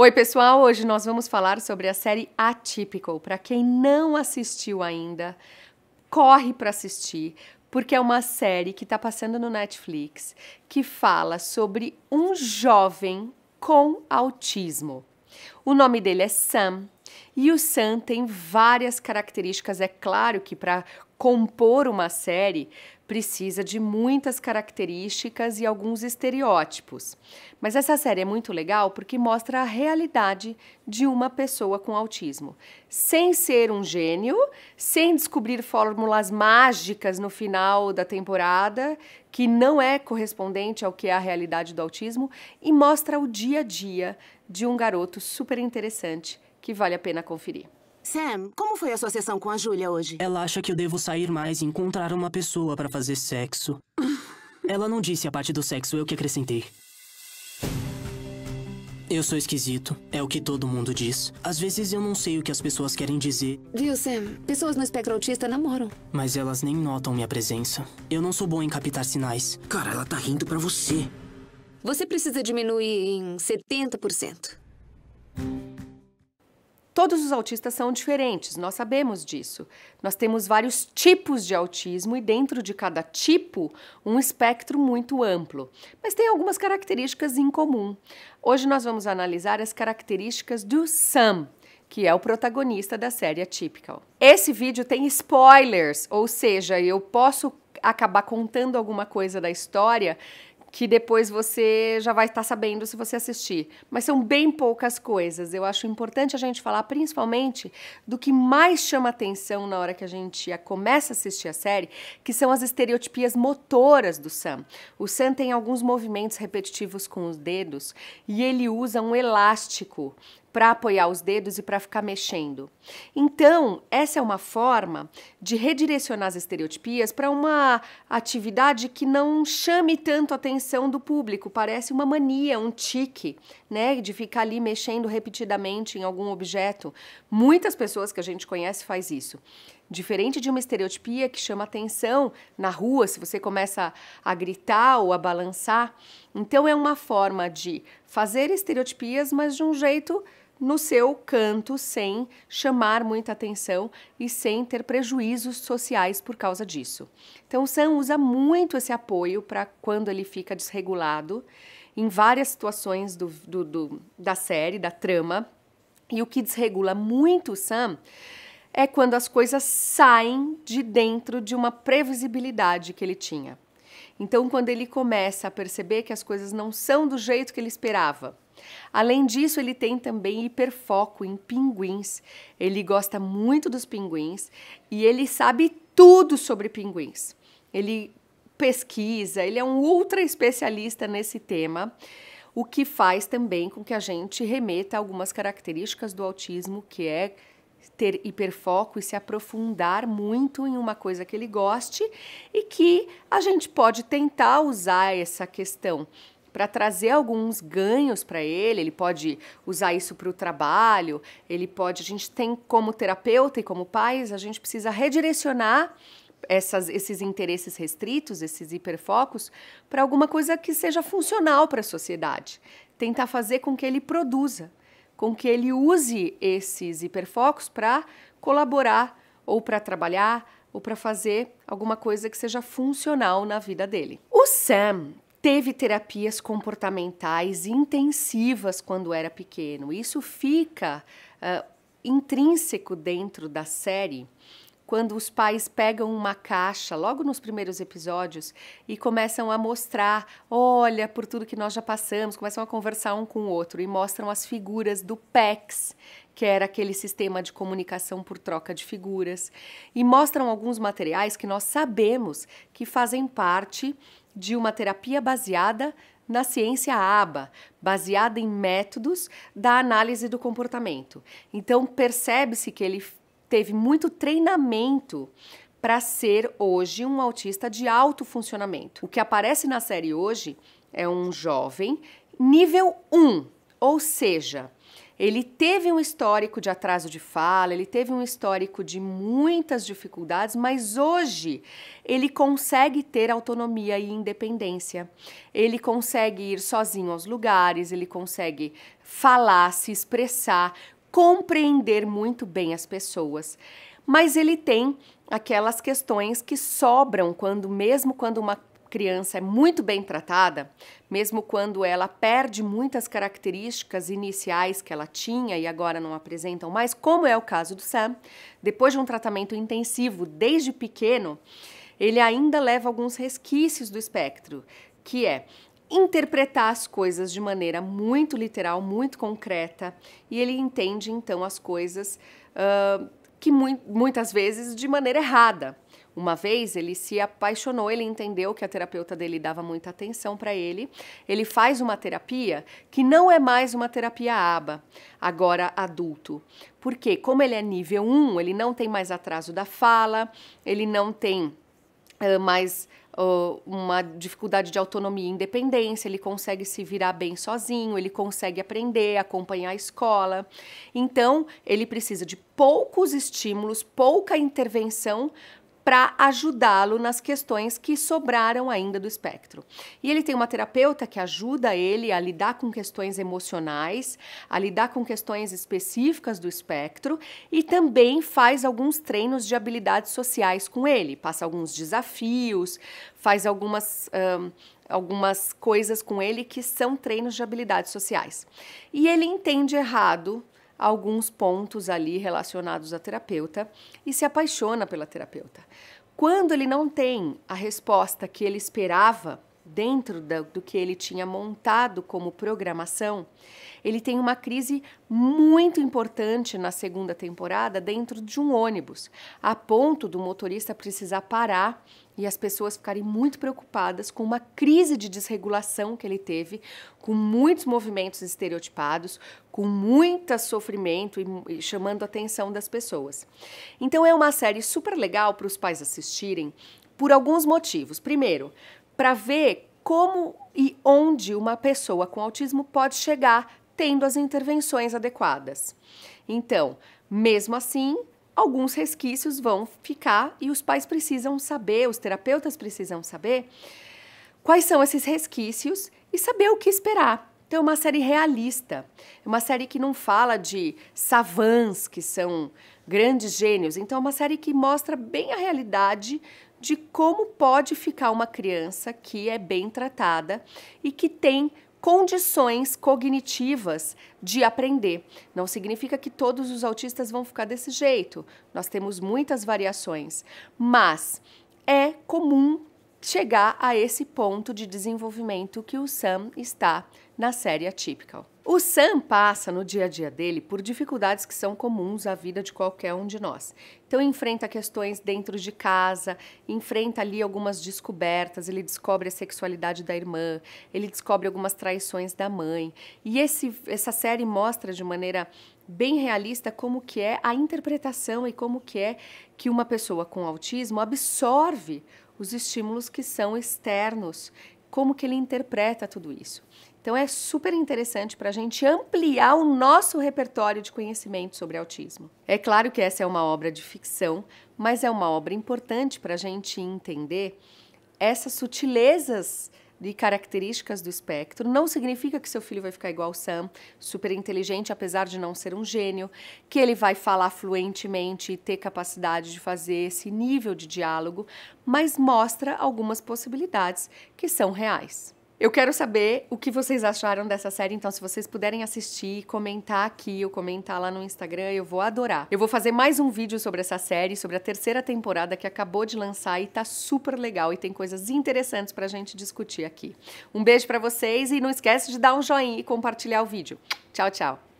Oi, pessoal! Hoje nós vamos falar sobre a série Atypical. Para quem não assistiu ainda, corre para assistir, porque é uma série que está passando no Netflix que fala sobre um jovem com autismo. O nome dele é Sam e o Sam tem várias características. É claro que para compor uma série precisa de muitas características e alguns estereótipos. Mas essa série é muito legal porque mostra a realidade de uma pessoa com autismo, sem ser um gênio, sem descobrir fórmulas mágicas no final da temporada que não é correspondente ao que é a realidade do autismo e mostra o dia a dia de um garoto super interessante que vale a pena conferir. Sam, como foi a sua sessão com a Julia hoje? Ela acha que eu devo sair mais e encontrar uma pessoa para fazer sexo. Ela não disse a parte do sexo, eu que acrescentei. Eu sou esquisito, é o que todo mundo diz. Às vezes eu não sei o que as pessoas querem dizer. Viu, Sam? Pessoas no espectro autista namoram. Mas elas nem notam minha presença. Eu não sou bom em captar sinais. Cara, ela tá rindo pra você. Você precisa diminuir em 70%. Todos os autistas são diferentes, nós sabemos disso. Nós temos vários tipos de autismo e dentro de cada tipo, um espectro muito amplo. Mas tem algumas características em comum. Hoje nós vamos analisar as características do SAM, que é o protagonista da série Atypical. Esse vídeo tem spoilers, ou seja, eu posso acabar contando alguma coisa da história que depois você já vai estar sabendo se você assistir. Mas são bem poucas coisas. Eu acho importante a gente falar principalmente do que mais chama atenção na hora que a gente começa a assistir a série, que são as estereotipias motoras do Sam. O Sam tem alguns movimentos repetitivos com os dedos e ele usa um elástico para apoiar os dedos e para ficar mexendo. Então, essa é uma forma de redirecionar as estereotipias para uma atividade que não chame tanto a atenção do público, parece uma mania, um tique, né, de ficar ali mexendo repetidamente em algum objeto. Muitas pessoas que a gente conhece faz isso. Diferente de uma estereotipia que chama atenção na rua, se você começa a gritar ou a balançar, então é uma forma de fazer estereotipias, mas de um jeito no seu canto, sem chamar muita atenção e sem ter prejuízos sociais por causa disso. Então, o Sam usa muito esse apoio para quando ele fica desregulado, em várias situações do, do, do, da série, da trama. E o que desregula muito o Sam é quando as coisas saem de dentro de uma previsibilidade que ele tinha. Então, quando ele começa a perceber que as coisas não são do jeito que ele esperava, Além disso, ele tem também hiperfoco em pinguins. Ele gosta muito dos pinguins e ele sabe tudo sobre pinguins. Ele pesquisa, ele é um ultra especialista nesse tema, o que faz também com que a gente remeta a algumas características do autismo que é ter hiperfoco e se aprofundar muito em uma coisa que ele goste e que a gente pode tentar usar essa questão para trazer alguns ganhos para ele, ele pode usar isso para o trabalho, ele pode, a gente tem como terapeuta e como pais, a gente precisa redirecionar essas, esses interesses restritos, esses hiperfocos, para alguma coisa que seja funcional para a sociedade. Tentar fazer com que ele produza com que ele use esses hiperfocos para colaborar ou para trabalhar ou para fazer alguma coisa que seja funcional na vida dele. O Sam teve terapias comportamentais intensivas quando era pequeno. Isso fica uh, intrínseco dentro da série quando os pais pegam uma caixa, logo nos primeiros episódios, e começam a mostrar, olha, por tudo que nós já passamos, começam a conversar um com o outro e mostram as figuras do PEX, que era aquele sistema de comunicação por troca de figuras, e mostram alguns materiais que nós sabemos que fazem parte de uma terapia baseada na ciência ABA, baseada em métodos da análise do comportamento. Então, percebe-se que ele teve muito treinamento para ser hoje um autista de alto funcionamento. O que aparece na série hoje é um jovem nível 1, ou seja, ele teve um histórico de atraso de fala, ele teve um histórico de muitas dificuldades, mas hoje ele consegue ter autonomia e independência. Ele consegue ir sozinho aos lugares, ele consegue falar, se expressar, compreender muito bem as pessoas, mas ele tem aquelas questões que sobram quando mesmo quando uma criança é muito bem tratada, mesmo quando ela perde muitas características iniciais que ela tinha e agora não apresentam mais, como é o caso do Sam, depois de um tratamento intensivo desde pequeno, ele ainda leva alguns resquícios do espectro, que é interpretar as coisas de maneira muito literal, muito concreta, e ele entende então as coisas uh, que mu muitas vezes de maneira errada. Uma vez ele se apaixonou, ele entendeu que a terapeuta dele dava muita atenção para ele. Ele faz uma terapia que não é mais uma terapia aba, agora adulto. Porque como ele é nível 1, ele não tem mais atraso da fala, ele não tem ah, mais uh, uma dificuldade de autonomia e independência, ele consegue se virar bem sozinho, ele consegue aprender, acompanhar a escola. Então, ele precisa de poucos estímulos, pouca intervenção para ajudá-lo nas questões que sobraram ainda do espectro. E ele tem uma terapeuta que ajuda ele a lidar com questões emocionais, a lidar com questões específicas do espectro e também faz alguns treinos de habilidades sociais com ele, passa alguns desafios, faz algumas. Um, algumas coisas com ele que são treinos de habilidades sociais. E ele entende errado alguns pontos ali relacionados à terapeuta e se apaixona pela terapeuta. Quando ele não tem a resposta que ele esperava, dentro do que ele tinha montado como programação, ele tem uma crise muito importante na segunda temporada dentro de um ônibus, a ponto do motorista precisar parar e as pessoas ficarem muito preocupadas com uma crise de desregulação que ele teve, com muitos movimentos estereotipados, com muito sofrimento e, e chamando a atenção das pessoas. Então é uma série super legal para os pais assistirem por alguns motivos. Primeiro, para ver como e onde uma pessoa com autismo pode chegar tendo as intervenções adequadas. Então, mesmo assim, alguns resquícios vão ficar e os pais precisam saber, os terapeutas precisam saber quais são esses resquícios e saber o que esperar. Então, é uma série realista, é uma série que não fala de savans que são grandes gênios. Então, é uma série que mostra bem a realidade de como pode ficar uma criança que é bem tratada e que tem condições cognitivas de aprender. Não significa que todos os autistas vão ficar desse jeito. Nós temos muitas variações, mas é comum chegar a esse ponto de desenvolvimento que o Sam está na série Atypical. O Sam passa no dia a dia dele por dificuldades que são comuns à vida de qualquer um de nós. Então enfrenta questões dentro de casa, enfrenta ali algumas descobertas, ele descobre a sexualidade da irmã, ele descobre algumas traições da mãe. E esse, essa série mostra de maneira bem realista como que é a interpretação e como que é que uma pessoa com autismo absorve os estímulos que são externos, como que ele interpreta tudo isso. Então é super interessante para a gente ampliar o nosso repertório de conhecimento sobre autismo. É claro que essa é uma obra de ficção, mas é uma obra importante para a gente entender essas sutilezas de características do espectro. Não significa que seu filho vai ficar igual Sam, super inteligente, apesar de não ser um gênio, que ele vai falar fluentemente e ter capacidade de fazer esse nível de diálogo, mas mostra algumas possibilidades que são reais. Eu quero saber o que vocês acharam dessa série, então se vocês puderem assistir, comentar aqui ou comentar lá no Instagram, eu vou adorar. Eu vou fazer mais um vídeo sobre essa série, sobre a terceira temporada que acabou de lançar e tá super legal e tem coisas interessantes pra gente discutir aqui. Um beijo pra vocês e não esquece de dar um joinha e compartilhar o vídeo. Tchau, tchau!